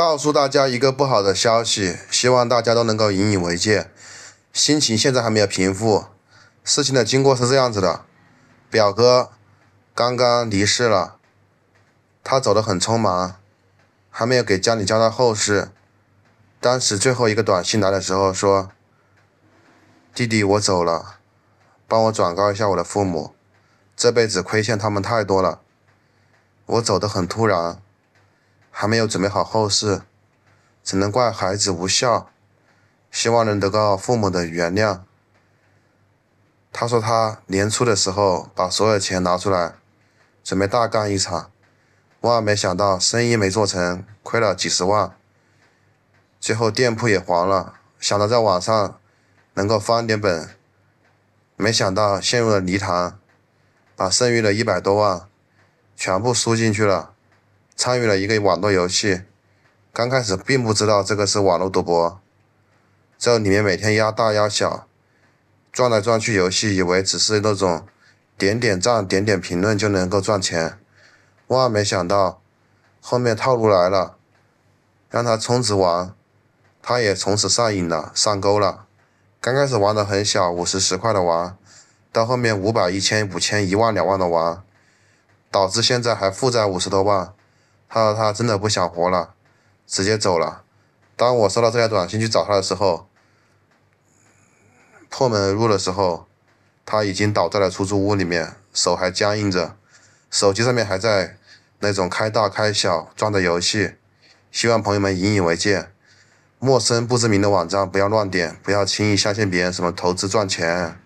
告诉大家一个不好的消息，希望大家都能够引以为戒。心情现在还没有平复。事情的经过是这样子的，表哥刚刚离世了，他走得很匆忙，还没有给家里交代后事。当时最后一个短信来的时候说：“弟弟，我走了，帮我转告一下我的父母，这辈子亏欠他们太多了，我走得很突然。”还没有准备好后事，只能怪孩子无孝，希望能得到父母的原谅。他说他年初的时候把所有钱拿出来，准备大干一场，万没想到生意没做成，亏了几十万，最后店铺也黄了。想着在网上能够翻点本，没想到陷入了泥潭，把剩余的一百多万全部输进去了。参与了一个网络游戏，刚开始并不知道这个是网络赌博，这里面每天压大压小，赚来赚去，游戏以为只是那种点点赞、点点评论就能够赚钱，万没想到后面套路来了，让他充值玩，他也从此上瘾了，上钩了。刚开始玩的很小，五十十块的玩，到后面五百、一千、五千、一万、两万的玩，导致现在还负债五十多万。他说他真的不想活了，直接走了。当我收到这条短信去找他的时候，破门而入的时候，他已经倒在了出租屋里面，手还僵硬着，手机上面还在那种开大开小赚的游戏。希望朋友们引以为戒，陌生不知名的网站不要乱点，不要轻易相信别人什么投资赚钱。